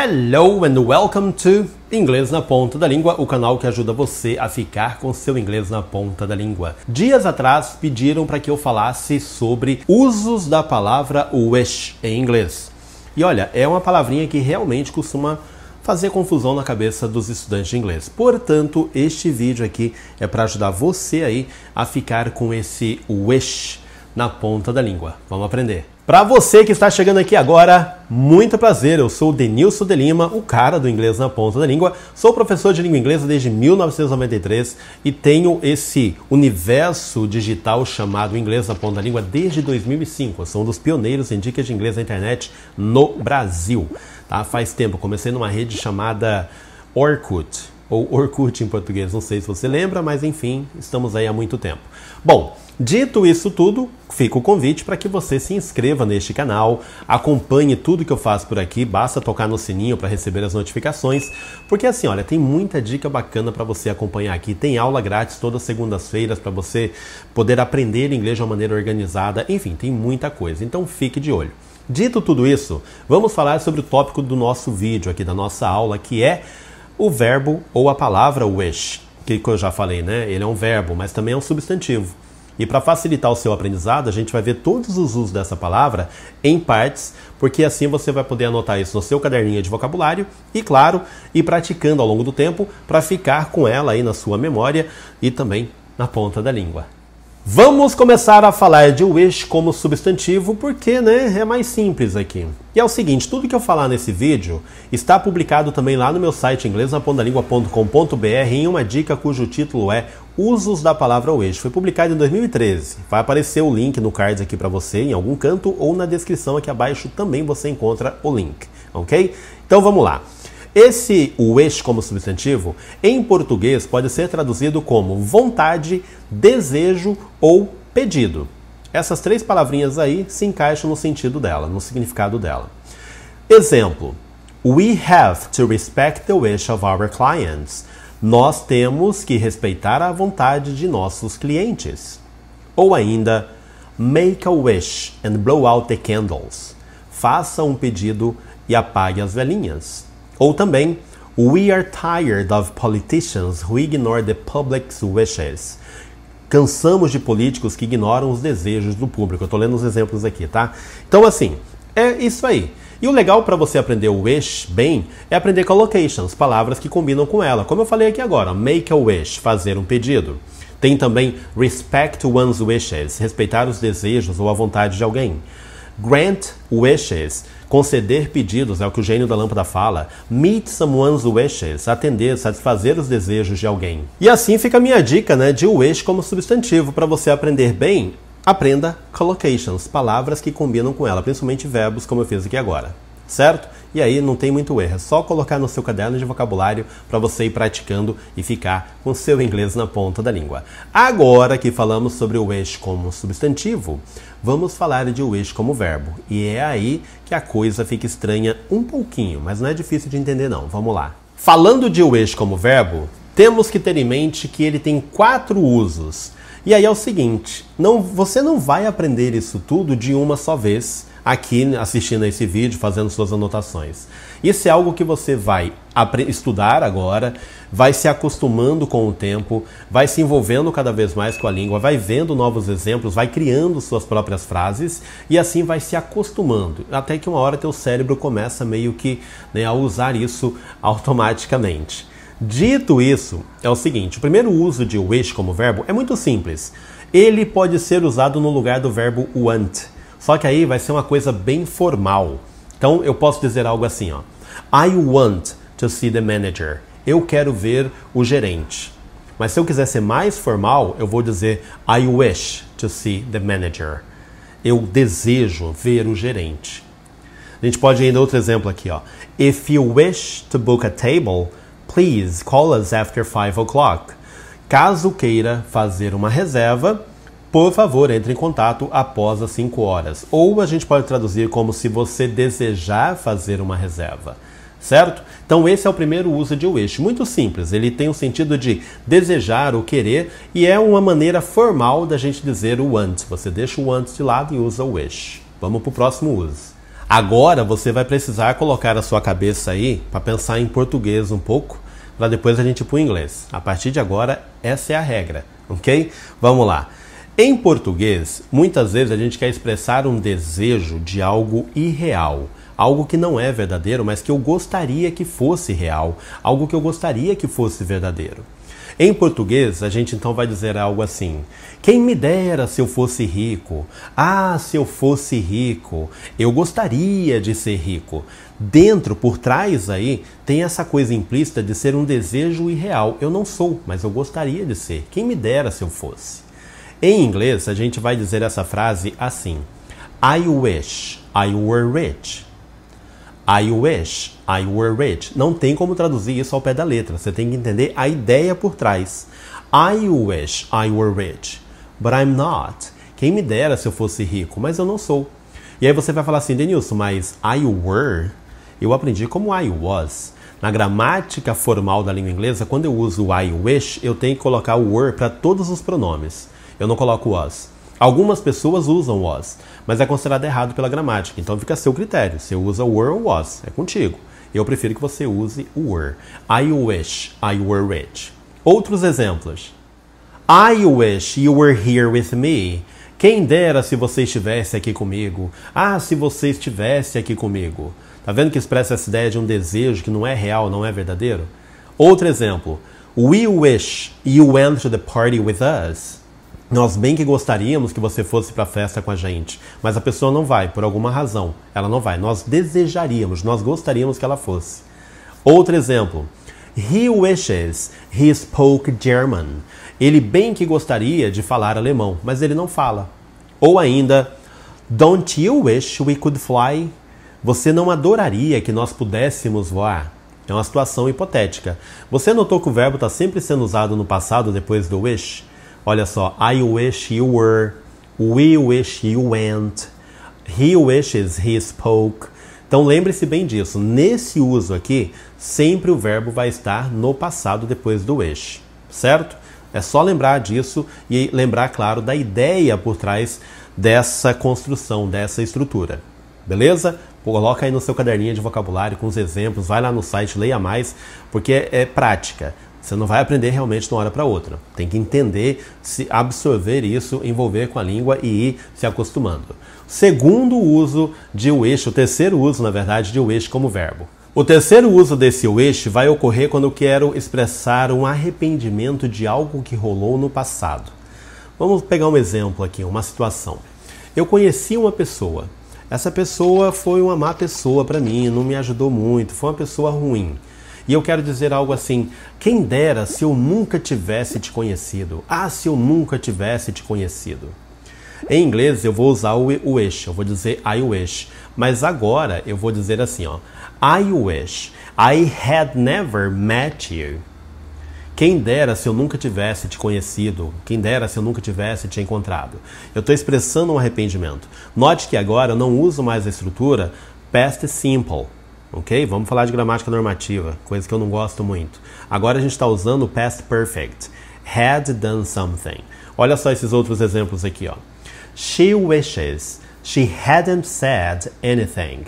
Hello and welcome to Inglês na Ponta da Língua, o canal que ajuda você a ficar com seu inglês na ponta da língua. Dias atrás pediram para que eu falasse sobre usos da palavra wish em inglês. E olha, é uma palavrinha que realmente costuma fazer confusão na cabeça dos estudantes de inglês. Portanto, este vídeo aqui é para ajudar você aí a ficar com esse wish na ponta da língua. Vamos aprender. Para você que está chegando aqui agora, muito prazer. Eu sou Denilson de Lima, o cara do inglês na ponta da língua. Sou professor de língua inglesa desde 1993 e tenho esse universo digital chamado inglês na ponta da língua desde 2005. Eu sou um dos pioneiros em dicas de inglês na internet no Brasil. Tá? Faz tempo, comecei numa rede chamada Orkut ou Orkut em português, não sei se você lembra, mas enfim, estamos aí há muito tempo. Bom, dito isso tudo, fica o convite para que você se inscreva neste canal, acompanhe tudo que eu faço por aqui, basta tocar no sininho para receber as notificações, porque assim, olha, tem muita dica bacana para você acompanhar aqui, tem aula grátis todas segundas-feiras para você poder aprender inglês de uma maneira organizada, enfim, tem muita coisa, então fique de olho. Dito tudo isso, vamos falar sobre o tópico do nosso vídeo aqui, da nossa aula, que é o verbo ou a palavra wish, que eu já falei, né? Ele é um verbo, mas também é um substantivo. E para facilitar o seu aprendizado, a gente vai ver todos os usos dessa palavra em partes, porque assim você vai poder anotar isso no seu caderninho de vocabulário e, claro, ir praticando ao longo do tempo para ficar com ela aí na sua memória e também na ponta da língua. Vamos começar a falar de wish como substantivo porque né, é mais simples aqui. E é o seguinte, tudo que eu falar nesse vídeo está publicado também lá no meu site inglesnapondalingua.com.br em uma dica cujo título é Usos da palavra wish. Foi publicado em 2013. Vai aparecer o link no card aqui para você em algum canto ou na descrição aqui abaixo também você encontra o link, ok? Então vamos lá. Esse o como substantivo, em português, pode ser traduzido como vontade, desejo ou pedido. Essas três palavrinhas aí se encaixam no sentido dela, no significado dela. Exemplo: We have to respect the wish of our clients. Nós temos que respeitar a vontade de nossos clientes. Ou ainda, make a wish and blow out the candles. Faça um pedido e apague as velhinhas. Ou também We are tired of politicians who ignore the public's wishes. Cansamos de políticos que ignoram os desejos do público. Eu estou lendo os exemplos aqui, tá? Então, assim, é isso aí. E o legal para você aprender o wish bem é aprender collocations, palavras que combinam com ela. Como eu falei aqui agora, make a wish, fazer um pedido. Tem também respect one's wishes, respeitar os desejos ou a vontade de alguém. Grant wishes, conceder pedidos, é o que o gênio da lâmpada fala, meet someone's wishes, atender, satisfazer os desejos de alguém. E assim fica a minha dica, né, de wish como substantivo para você aprender bem. Aprenda collocations, palavras que combinam com ela, principalmente verbos, como eu fiz aqui agora certo? E aí não tem muito erro, é só colocar no seu caderno de vocabulário para você ir praticando e ficar com seu inglês na ponta da língua. Agora que falamos sobre o wish como substantivo, vamos falar de wish como verbo. E é aí que a coisa fica estranha um pouquinho, mas não é difícil de entender não. Vamos lá. Falando de wish como verbo, temos que ter em mente que ele tem quatro usos e aí é o seguinte, não, você não vai aprender isso tudo de uma só vez aqui assistindo a esse vídeo, fazendo suas anotações. Isso é algo que você vai estudar agora, vai se acostumando com o tempo, vai se envolvendo cada vez mais com a língua, vai vendo novos exemplos, vai criando suas próprias frases e assim vai se acostumando, até que uma hora teu cérebro começa meio que né, a usar isso automaticamente. Dito isso, é o seguinte: o primeiro uso de wish como verbo é muito simples. Ele pode ser usado no lugar do verbo want. Só que aí vai ser uma coisa bem formal. Então eu posso dizer algo assim, ó. I want to see the manager. Eu quero ver o gerente. Mas se eu quiser ser mais formal, eu vou dizer I wish to see the manager. Eu desejo ver o gerente. A gente pode ir outro exemplo aqui, ó. If you wish to book a table, Please call us after 5 o'clock. Caso queira fazer uma reserva, por favor, entre em contato após as 5 horas. Ou a gente pode traduzir como se você desejar fazer uma reserva. Certo? Então, esse é o primeiro uso de wish. Muito simples, ele tem o sentido de desejar ou querer e é uma maneira formal da gente dizer o antes. Você deixa o antes de lado e usa o wish. Vamos para o próximo uso. Agora você vai precisar colocar a sua cabeça aí para pensar em português um pouco, para depois a gente ir para o inglês. A partir de agora, essa é a regra, ok? Vamos lá. Em português, muitas vezes a gente quer expressar um desejo de algo irreal algo que não é verdadeiro, mas que eu gostaria que fosse real, algo que eu gostaria que fosse verdadeiro. Em português, a gente então vai dizer algo assim: Quem me dera se eu fosse rico? Ah, se eu fosse rico! Eu gostaria de ser rico. Dentro, por trás aí, tem essa coisa implícita de ser um desejo irreal. Eu não sou, mas eu gostaria de ser. Quem me dera se eu fosse? Em inglês, a gente vai dizer essa frase assim: I wish I were rich. I wish, I were rich. Não tem como traduzir isso ao pé da letra. Você tem que entender a ideia por trás. I wish I were rich, but I'm not. Quem me dera se eu fosse rico, mas eu não sou. E aí você vai falar assim, Denilson, mas I were, eu aprendi como I was. Na gramática formal da língua inglesa, quando eu uso I wish, eu tenho que colocar o were para todos os pronomes. Eu não coloco was. Algumas pessoas usam was, mas é considerado errado pela gramática, então fica a seu critério. Você usa were ou was, é contigo. Eu prefiro que você use were. I wish I were rich. Outros exemplos. I wish you were here with me. Quem dera se você estivesse aqui comigo. Ah, se você estivesse aqui comigo. Tá vendo que expressa essa ideia de um desejo que não é real, não é verdadeiro? Outro exemplo. We wish you went to the party with us. Nós bem que gostaríamos que você fosse para a festa com a gente, mas a pessoa não vai, por alguma razão. Ela não vai. Nós desejaríamos, nós gostaríamos que ela fosse. Outro exemplo. He wishes he spoke German. Ele bem que gostaria de falar alemão, mas ele não fala. Ou ainda, Don't you wish we could fly? Você não adoraria que nós pudéssemos voar? É uma situação hipotética. Você notou que o verbo está sempre sendo usado no passado depois do wish? Olha só, I wish you were, we wish you went, he wishes he spoke. Então lembre-se bem disso. Nesse uso aqui, sempre o verbo vai estar no passado depois do wish, certo? É só lembrar disso e lembrar, claro, da ideia por trás dessa construção, dessa estrutura. Beleza? Coloca aí no seu caderninho de vocabulário com os exemplos, vai lá no site, leia mais, porque é, é prática. Você não vai aprender realmente de uma hora para outra. Tem que entender, se absorver isso, envolver com a língua e ir se acostumando. Segundo uso de eixo, o terceiro uso, na verdade, de eixo como verbo. O terceiro uso desse wish vai ocorrer quando eu quero expressar um arrependimento de algo que rolou no passado. Vamos pegar um exemplo aqui, uma situação. Eu conheci uma pessoa. Essa pessoa foi uma má pessoa para mim, não me ajudou muito, foi uma pessoa ruim. E eu quero dizer algo assim: quem dera se eu nunca tivesse te conhecido. Ah, se eu nunca tivesse te conhecido. Em inglês eu vou usar o wish, eu vou dizer I wish. Mas agora eu vou dizer assim, ó. I wish I had never met you. Quem dera se eu nunca tivesse te conhecido, quem dera se eu nunca tivesse te encontrado. Eu estou expressando um arrependimento. Note que agora eu não uso mais a estrutura past simple ok? Vamos falar de gramática normativa, coisa que eu não gosto muito. Agora a gente está usando o past perfect. Had done something. Olha só esses outros exemplos aqui, ó. She wishes she hadn't said anything.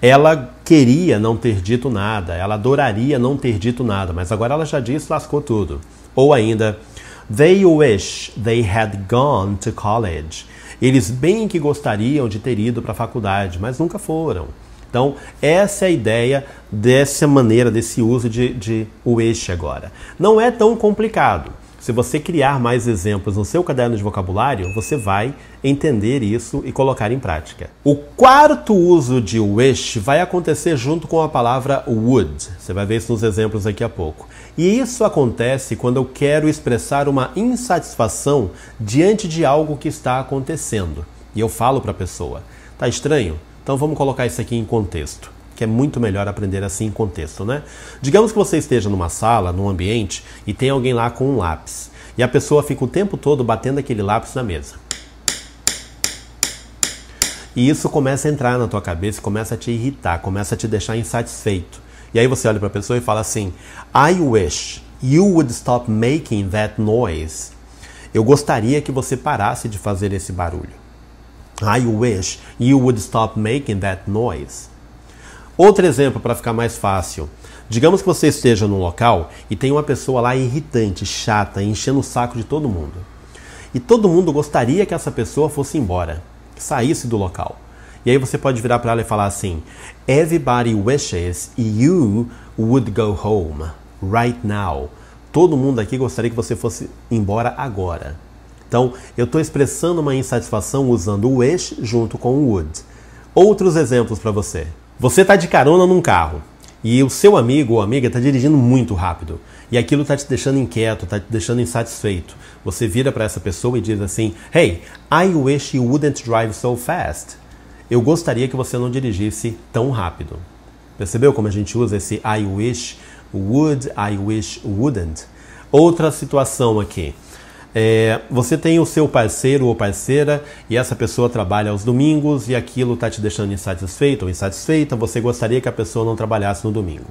Ela queria não ter dito nada, ela adoraria não ter dito nada, mas agora ela já disse, lascou tudo. Ou ainda, they wish they had gone to college. Eles bem que gostariam de ter ido para a faculdade, mas nunca foram. Então, essa é a ideia dessa maneira, desse uso de, de eixo agora. Não é tão complicado. Se você criar mais exemplos no seu caderno de vocabulário, você vai entender isso e colocar em prática. O quarto uso de wish vai acontecer junto com a palavra would. Você vai ver isso nos exemplos daqui a pouco. E isso acontece quando eu quero expressar uma insatisfação diante de algo que está acontecendo. E eu falo para a pessoa: "Tá estranho? Então vamos colocar isso aqui em contexto, que é muito melhor aprender assim em contexto, né? Digamos que você esteja numa sala, num ambiente e tem alguém lá com um lápis e a pessoa fica o tempo todo batendo aquele lápis na mesa. E isso começa a entrar na tua cabeça, começa a te irritar, começa a te deixar insatisfeito. E aí você olha para a pessoa e fala assim: I wish you would stop making that noise. Eu gostaria que você parasse de fazer esse barulho. I wish you would stop making that noise. Outro exemplo para ficar mais fácil. Digamos que você esteja num local e tem uma pessoa lá irritante, chata, enchendo o saco de todo mundo. E todo mundo gostaria que essa pessoa fosse embora, que saísse do local. E aí você pode virar para ela e falar assim: Everybody wishes you would go home right now. Todo mundo aqui gostaria que você fosse embora agora. Então, eu estou expressando uma insatisfação usando o wish junto com o would. Outros exemplos para você. Você está de carona num carro e o seu amigo ou amiga está dirigindo muito rápido e aquilo está te deixando inquieto, está te deixando insatisfeito. Você vira para essa pessoa e diz assim: Hey, I wish you wouldn't drive so fast. Eu gostaria que você não dirigisse tão rápido. Percebeu como a gente usa esse I wish would, I wish wouldn't? Outra situação aqui. É, você tem o seu parceiro ou parceira e essa pessoa trabalha aos domingos e aquilo está te deixando insatisfeito ou insatisfeita, você gostaria que a pessoa não trabalhasse no domingo.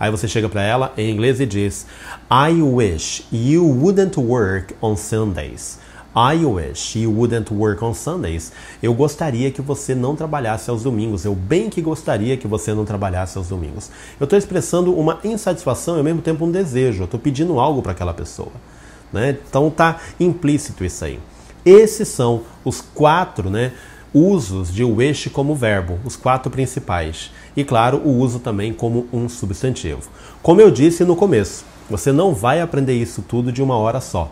Aí você chega para ela em inglês e diz: I wish you wouldn't work on Sundays. I wish you wouldn't work on Sundays. Eu gostaria que você não trabalhasse aos domingos. Eu bem que gostaria que você não trabalhasse aos domingos. Eu estou expressando uma insatisfação e ao mesmo tempo um desejo. Eu estou pedindo algo para aquela pessoa. Né? Então está implícito isso aí. Esses são os quatro né, usos de ueshi como verbo, os quatro principais. E claro, o uso também como um substantivo. Como eu disse no começo, você não vai aprender isso tudo de uma hora só.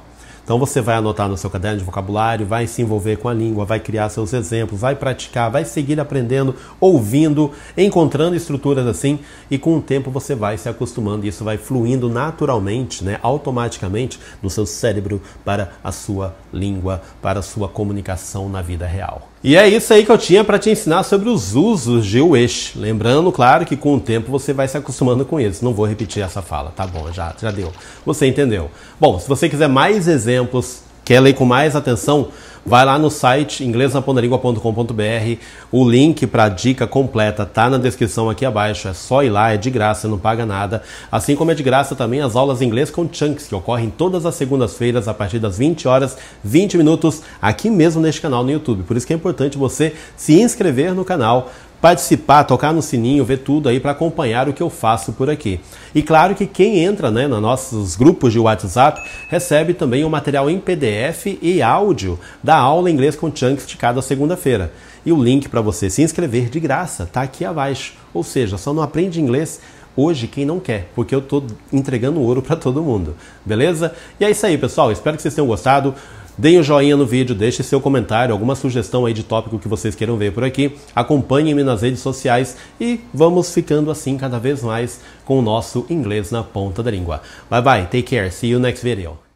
Então você vai anotar no seu caderno de vocabulário, vai se envolver com a língua, vai criar seus exemplos, vai praticar, vai seguir aprendendo, ouvindo, encontrando estruturas assim e com o tempo você vai se acostumando e isso vai fluindo naturalmente, né, automaticamente no seu cérebro para a sua língua para sua comunicação na vida real. E é isso aí que eu tinha para te ensinar sobre os usos de Wish. Lembrando, claro, que com o tempo você vai se acostumando com eles. Não vou repetir essa fala, tá bom? Já, já deu. Você entendeu. Bom, se você quiser mais exemplos Quer ler com mais atenção? Vai lá no site inglesnapondaríngua.com.br. O link para a dica completa tá na descrição aqui abaixo. É só ir lá, é de graça, não paga nada. Assim como é de graça também as aulas em inglês com chunks, que ocorrem todas as segundas-feiras a partir das 20 horas, 20 minutos, aqui mesmo neste canal no YouTube. Por isso que é importante você se inscrever no canal participar, tocar no sininho, ver tudo aí para acompanhar o que eu faço por aqui. E claro que quem entra né, nos nossos grupos de WhatsApp recebe também o material em PDF e áudio da aula inglês com chunks de cada segunda-feira. E o link para você se inscrever de graça está aqui abaixo. Ou seja, só não aprende inglês hoje quem não quer, porque eu estou entregando ouro para todo mundo. Beleza? E é isso aí, pessoal. Espero que vocês tenham gostado. Deem o um joinha no vídeo, deixe seu comentário, alguma sugestão aí de tópico que vocês queiram ver por aqui. Acompanhem-me nas redes sociais e vamos ficando assim cada vez mais com o nosso inglês na ponta da língua. Bye bye, take care, see you next video.